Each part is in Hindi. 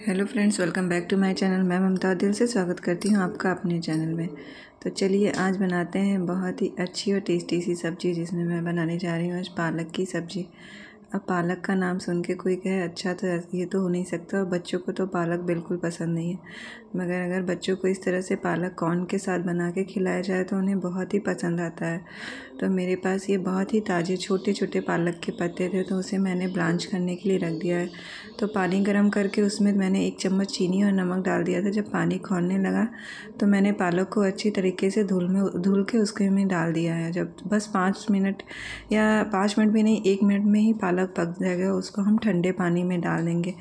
hello friends welcome back to my channel मैं ममता दिल से स्वागत करती हूँ आपका अपने चैनल में तो चलिए आज बनाते हैं बहुत ही अच्छी और टेस्टी सी सब्ज़ी जिसमें मैं बनाने जा रही हूँ आज पालक की सब्ज़ी अब पालक का नाम सुन के कोई कहे अच्छा तो ये तो हो नहीं सकता और बच्चों को तो पालक बिल्कुल पसंद नहीं है मगर अगर बच्चों को इस तरह से पालक कॉर्न के साथ बना के खिलाया जाए तो उन्हें बहुत ही पसंद आता है तो मेरे पास ये बहुत ही ताज़े छोटे छोटे पालक के पत्ते थे तो उसे मैंने ब्लांच करने के लिए रख दिया है तो पानी गर्म करके उसमें मैंने एक चम्मच चीनी और नमक डाल दिया था जब पानी खौलने लगा तो मैंने पालक को अच्छी तरीके से धुल में धुल के उसके में डाल दिया है जब बस पाँच मिनट या पाँच मिनट भी नहीं एक मिनट में ही पालक पक जाएगा उसको हम ठंडे पानी में डाल देंगे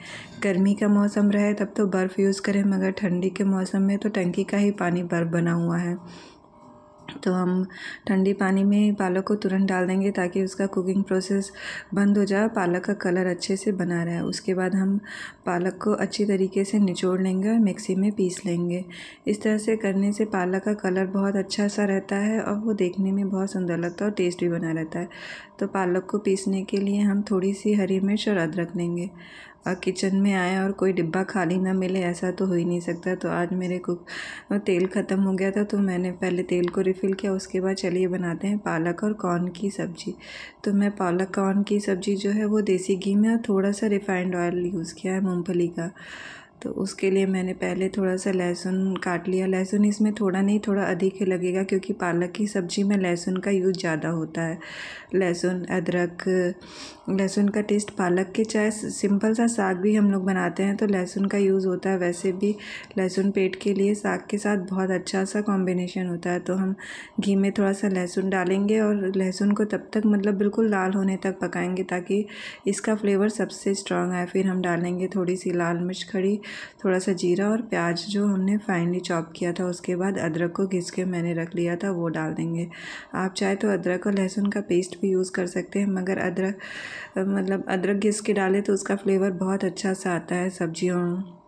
गर्मी का मौसम रहे तब तो बर्फ़ यूज़ करें मगर ठंड ठंडी के मौसम में तो टंकी का ही पानी बर्फ़ बना हुआ है तो हम ठंडी पानी में पालक को तुरंत डाल देंगे ताकि उसका कुकिंग प्रोसेस बंद हो जाए पालक का कलर अच्छे से बना रहे उसके बाद हम पालक को अच्छी तरीके से निचोड़ लेंगे और मिक्सी में पीस लेंगे इस तरह से करने से पालक का कलर बहुत अच्छा सा रहता है और वो देखने में बहुत सुंदर लगता है और टेस्ट भी बना रहता है तो पालक को पीसने के लिए हम थोड़ी सी हरी मिर्च और अदरक लेंगे किचन में आए और कोई डिब्बा खाली ना मिले ऐसा तो हो ही नहीं सकता तो आज मेरे कुक तेल ख़त्म हो गया था तो मैंने पहले तेल को रिफ़िल किया उसके बाद चलिए बनाते हैं पालक और कॉर्न की सब्ज़ी तो मैं पालक कॉर्न की सब्ज़ी जो है वो देसी घी में और थोड़ा सा रिफ़ाइंड ऑयल यूज़ किया है मूँगफली का तो उसके लिए मैंने पहले थोड़ा सा लहसुन काट लिया लहसुन इसमें थोड़ा नहीं थोड़ा अधिक ही लगेगा क्योंकि पालक की सब्ज़ी में लहसुन का यूज़ ज़्यादा होता है लहसुन अदरक लहसुन का टेस्ट पालक के चाहे सिंपल सा साग भी हम लोग बनाते हैं तो लहसुन का यूज़ होता है वैसे भी लहसुन पेट के लिए साग के साथ बहुत अच्छा सा कॉम्बिनेशन होता है तो हम घी में थोड़ा सा लहसुन डालेंगे और लहसुन को तब तक मतलब बिल्कुल लाल होने तक पकाएंगे ताकि इसका फ्लेवर सबसे स्ट्रांग आए फिर हम डालेंगे थोड़ी सी लाल मिर्च खड़ी थोड़ा सा जीरा और प्याज जो हमने फाइनली चॉप किया था उसके बाद अदरक को घिस के मैंने रख लिया था वो डाल देंगे आप चाहे तो अदरक और लहसुन का पेस्ट भी यूज़ कर सकते हैं मगर अदरक मतलब अदरक घिस के डालें तो उसका फ्लेवर बहुत अच्छा सा आता है सब्जियों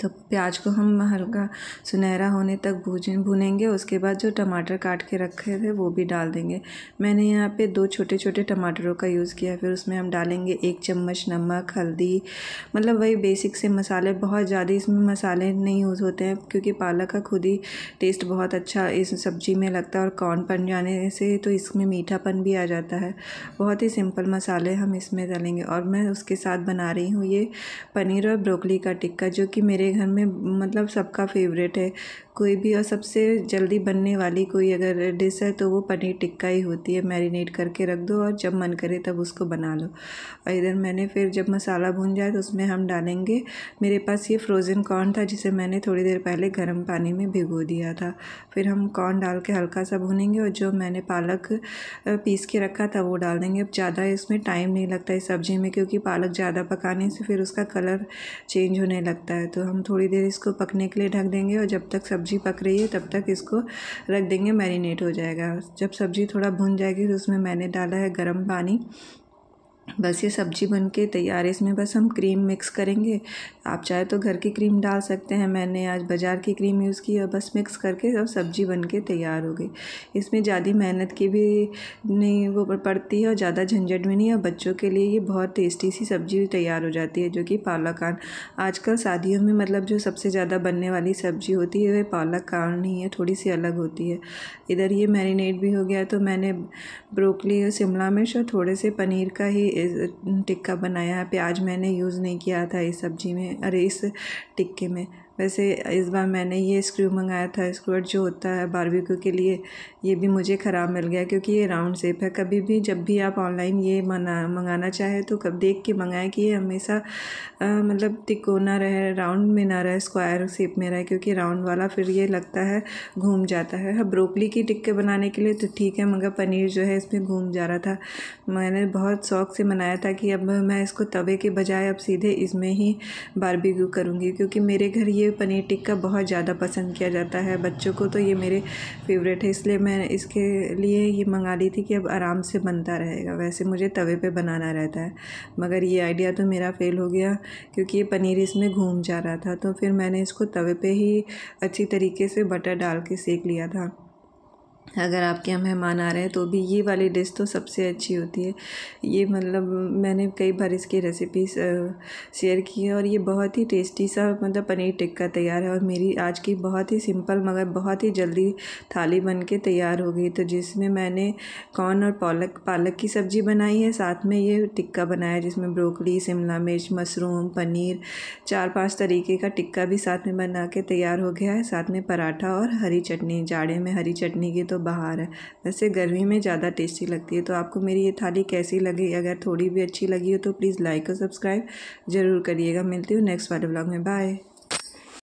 तो प्याज को हम हल्का सुनहरा होने तक भूज भुनेंगे उसके बाद जो टमाटर काट के रखे थे वो भी डाल देंगे मैंने यहाँ पे दो छोटे छोटे टमाटरों का यूज़ किया फिर उसमें हम डालेंगे एक चम्मच नमक हल्दी मतलब वही बेसिक से मसाले बहुत ज़्यादा इसमें मसाले नहीं यूज़ होते हैं क्योंकि पालक का खुद ही टेस्ट बहुत अच्छा इस सब्ज़ी में लगता है और कॉर्न पन जाने से तो इसमें मीठापन भी आ जाता है बहुत ही सिंपल मसाले हम इसमें डालेंगे और मैं उसके साथ बना रही हूँ ये पनीर और ब्रोकली का टिक्का जो कि मेरे मेरे घर में मतलब सबका फेवरेट है कोई भी और सबसे जल्दी बनने वाली कोई अगर डिश है तो वो पनीर टिक्का ही होती है मैरिनेट करके रख दो और जब मन करे तब उसको बना लो और इधर मैंने फिर जब मसाला भून जाए तो उसमें हम डालेंगे मेरे पास ये फ्रोज़न कॉर्न था जिसे मैंने थोड़ी देर पहले गर्म पानी में भिगो दिया था फिर हम कॉर्न डाल के हल्का सा भूनेंगे और जो मैंने पालक पीस के रखा था वो डाल देंगे अब ज़्यादा इसमें टाइम नहीं लगता है सब्ज़ी में क्योंकि पालक ज़्यादा पकाने से फिर उसका कलर चेंज होने लगता है तो हम थोड़ी देर इसको पकने के लिए ढक देंगे और जब तक सब्ज़ी पक रही है तब तक इसको रख देंगे मैरिनेट हो जाएगा जब सब्ज़ी थोड़ा भुन जाएगी तो उसमें मैंने डाला है गर्म पानी बस ये सब्ज़ी बन के तैयार है इसमें बस हम क्रीम मिक्स करेंगे आप चाहे तो घर की क्रीम डाल सकते हैं मैंने आज बाज़ार की क्रीम यूज़ की और बस मिक्स करके सब सब्ज़ी बन के तैयार हो गई इसमें ज़्यादा मेहनत की भी नहीं वो पड़ती है और ज़्यादा झंझट भी नहीं और बच्चों के लिए ये बहुत टेस्टी सी सब्ज़ी तैयार हो जाती है जो कि पालक कान आजकल शादियों में मतलब जो सबसे ज़्यादा बनने वाली सब्ज़ी होती है वह पालक कान नहीं है थोड़ी सी अलग होती है इधर ये मैरिनेट भी हो गया तो मैंने ब्रोकली और शिमला मिर्च और थोड़े से पनीर का ही टिक्का बनाया है प्याज मैंने यूज़ नहीं किया था इस सब्ज़ी में अरे इस टिक्के में वैसे इस बार मैंने ये स्क्रू मंगाया था स्क्रूट जो होता है बारबेक्यू के लिए ये भी मुझे ख़राब मिल गया क्योंकि ये राउंड शेप है कभी भी जब भी आप ऑनलाइन ये मना मंगाना चाहे तो कब देख के मंगाएं कि ये हमेशा मतलब तिकोना रहे राउंड में ना रहे स्क्वायर शेप में रहे क्योंकि राउंड वाला फिर ये लगता है घूम जाता है हाँ ब्रोकली की टिक्के बनाने के लिए तो ठीक है मगर पनीर जो है इसमें घूम जा रहा था मैंने बहुत शौक से मनाया था कि अब मैं इसको तवे के बजाय अब सीधे इसमें ही बारबेक्यू करूँगी क्योंकि मेरे घर ये ये पनीर टिक्का बहुत ज़्यादा पसंद किया जाता है बच्चों को तो ये मेरे फेवरेट है इसलिए मैं इसके लिए ये मंगा ली थी कि अब आराम से बनता रहेगा वैसे मुझे तवे पे बनाना रहता है मगर ये आइडिया तो मेरा फ़ेल हो गया क्योंकि ये पनीर इसमें घूम जा रहा था तो फिर मैंने इसको तवे पर ही अच्छी तरीके से बटर डाल के सेक लिया था अगर आपके यहाँ मेहमान आ रहे हैं तो भी ये वाली डिश तो सबसे अच्छी होती है ये मतलब मैंने कई बार इसकी रेसिपी शेयर की है और ये बहुत ही टेस्टी सा मतलब पनीर टिक्का तैयार है और मेरी आज की बहुत ही सिंपल मगर बहुत ही जल्दी थाली बन के तैयार हो गई तो जिसमें मैंने कॉर्न और पालक पालक की सब्ज़ी बनाई है साथ में ये टिक्का बनाया जिसमें ब्रोकली शिमला मिर्च मशरूम पनीर चार पाँच तरीके का टिक्का भी साथ में बना के तैयार हो गया है साथ में पराठा और हरी चटनी जाड़े में हरी चटनी की तो तो बाहर है वैसे गर्मी में ज़्यादा टेस्टी लगती है तो आपको मेरी ये थाली कैसी लगी अगर थोड़ी भी अच्छी लगी हो तो प्लीज़ लाइक और सब्सक्राइब ज़रूर करिएगा मिलती हूँ नेक्स्ट वाले ब्लॉग में बाय